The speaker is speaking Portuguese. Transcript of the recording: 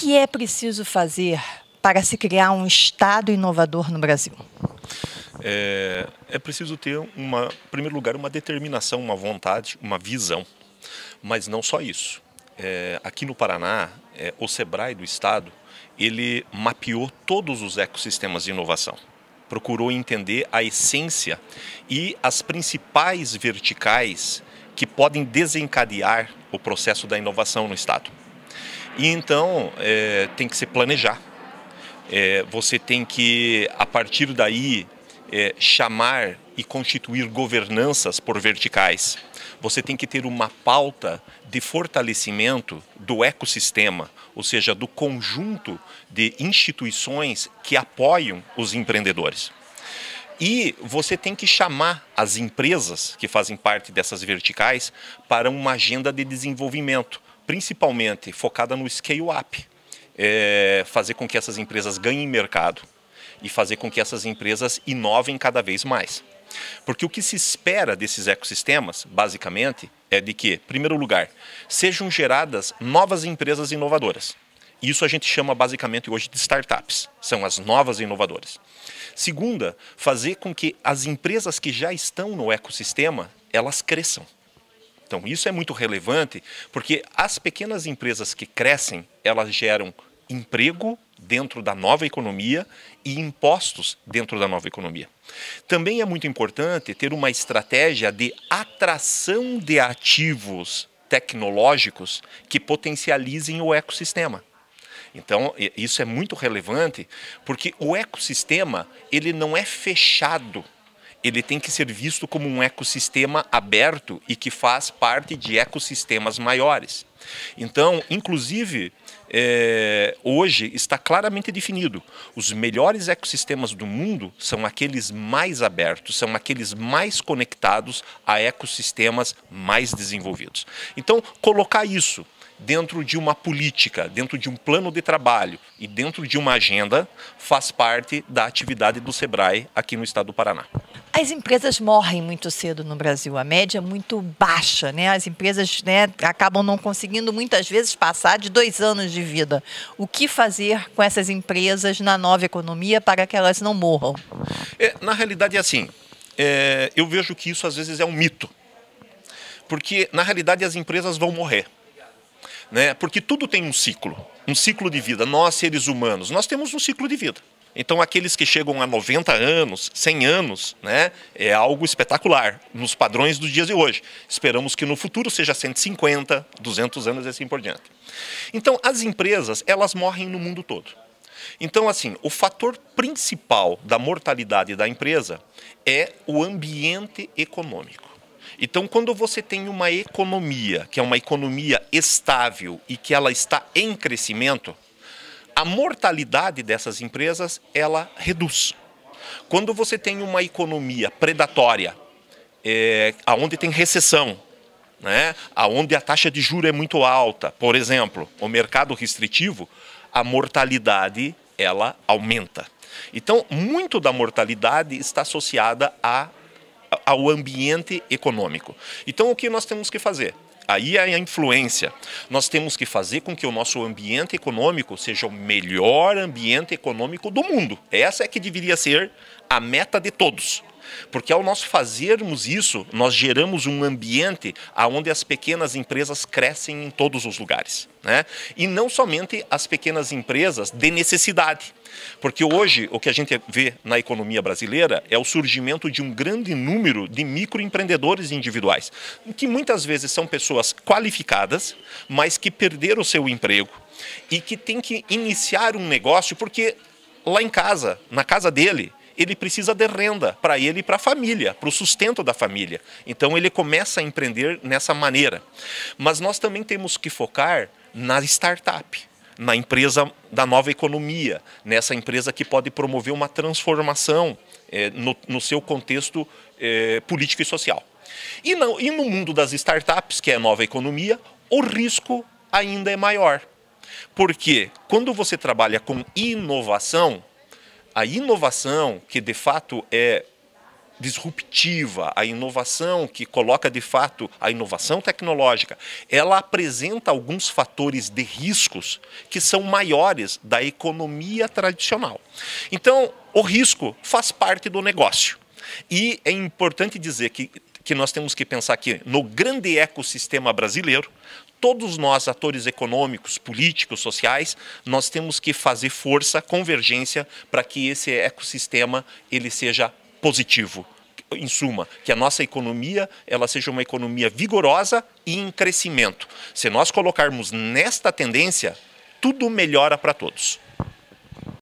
que é preciso fazer para se criar um Estado inovador no Brasil? É, é preciso ter, uma, em primeiro lugar, uma determinação, uma vontade, uma visão. Mas não só isso. É, aqui no Paraná, é, o SEBRAE do Estado, ele mapeou todos os ecossistemas de inovação. Procurou entender a essência e as principais verticais que podem desencadear o processo da inovação no Estado. E então é, tem que se planejar. É, você tem que, a partir daí, é, chamar e constituir governanças por verticais. Você tem que ter uma pauta de fortalecimento do ecossistema, ou seja, do conjunto de instituições que apoiam os empreendedores. E você tem que chamar as empresas que fazem parte dessas verticais para uma agenda de desenvolvimento, principalmente focada no scale-up, é, fazer com que essas empresas ganhem mercado e fazer com que essas empresas inovem cada vez mais. Porque o que se espera desses ecossistemas, basicamente, é de que, em primeiro lugar, sejam geradas novas empresas inovadoras. Isso a gente chama basicamente hoje de startups, são as novas inovadoras. Segunda, fazer com que as empresas que já estão no ecossistema, elas cresçam. Então, isso é muito relevante, porque as pequenas empresas que crescem, elas geram emprego dentro da nova economia e impostos dentro da nova economia. Também é muito importante ter uma estratégia de atração de ativos tecnológicos que potencializem o ecossistema. Então, isso é muito relevante porque o ecossistema, ele não é fechado ele tem que ser visto como um ecossistema aberto e que faz parte de ecossistemas maiores. Então, inclusive, é, hoje está claramente definido: os melhores ecossistemas do mundo são aqueles mais abertos, são aqueles mais conectados a ecossistemas mais desenvolvidos. Então, colocar isso dentro de uma política, dentro de um plano de trabalho e dentro de uma agenda faz parte da atividade do SEBRAE aqui no estado do Paraná. As empresas morrem muito cedo no Brasil, a média é muito baixa, né? As empresas né, acabam não conseguindo muitas vezes passar de dois anos de vida. O que fazer com essas empresas na nova economia para que elas não morram? É, na realidade é assim, é, eu vejo que isso às vezes é um mito, porque na realidade as empresas vão morrer né? Porque tudo tem um ciclo, um ciclo de vida. Nós seres humanos, nós temos um ciclo de vida. Então, aqueles que chegam a 90 anos, 100 anos, né, é algo espetacular nos padrões dos dias de hoje. Esperamos que no futuro seja 150, 200 anos e assim por diante. Então, as empresas, elas morrem no mundo todo. Então, assim, o fator principal da mortalidade da empresa é o ambiente econômico. Então, quando você tem uma economia, que é uma economia estável e que ela está em crescimento, a mortalidade dessas empresas ela reduz. Quando você tem uma economia predatória, é, aonde tem recessão, né, aonde a taxa de juro é muito alta, por exemplo, o mercado restritivo, a mortalidade ela aumenta. Então, muito da mortalidade está associada à ao ambiente econômico. Então, o que nós temos que fazer? Aí é a influência. Nós temos que fazer com que o nosso ambiente econômico seja o melhor ambiente econômico do mundo. Essa é que deveria ser a meta de todos. Porque ao nós fazermos isso, nós geramos um ambiente onde as pequenas empresas crescem em todos os lugares. Né? E não somente as pequenas empresas de necessidade. Porque hoje o que a gente vê na economia brasileira é o surgimento de um grande número de microempreendedores individuais, que muitas vezes são pessoas qualificadas, mas que perderam o seu emprego e que têm que iniciar um negócio porque lá em casa, na casa dele, ele precisa de renda para ele e para a família, para o sustento da família. Então ele começa a empreender nessa maneira. Mas nós também temos que focar na startup na empresa da nova economia, nessa empresa que pode promover uma transformação é, no, no, seu contexto é, político e social. E, não, e no mundo das startups, que é a nova economia, o risco ainda é maior. Porque quando você trabalha com inovação, a inovação, que de fato é disruptiva, a inovação que coloca de fato a inovação tecnológica, ela apresenta alguns fatores de riscos que são maiores da economia tradicional. Então, o risco faz parte do negócio. E é importante dizer que, que nós temos que pensar que no grande ecossistema brasileiro, todos nós, atores econômicos, políticos, sociais, nós temos que fazer força, convergência, para que esse ecossistema ele seja positivo, em suma, que a nossa economia ela seja uma economia vigorosa e em crescimento. Se nós colocarmos nesta tendência, tudo melhora para todos.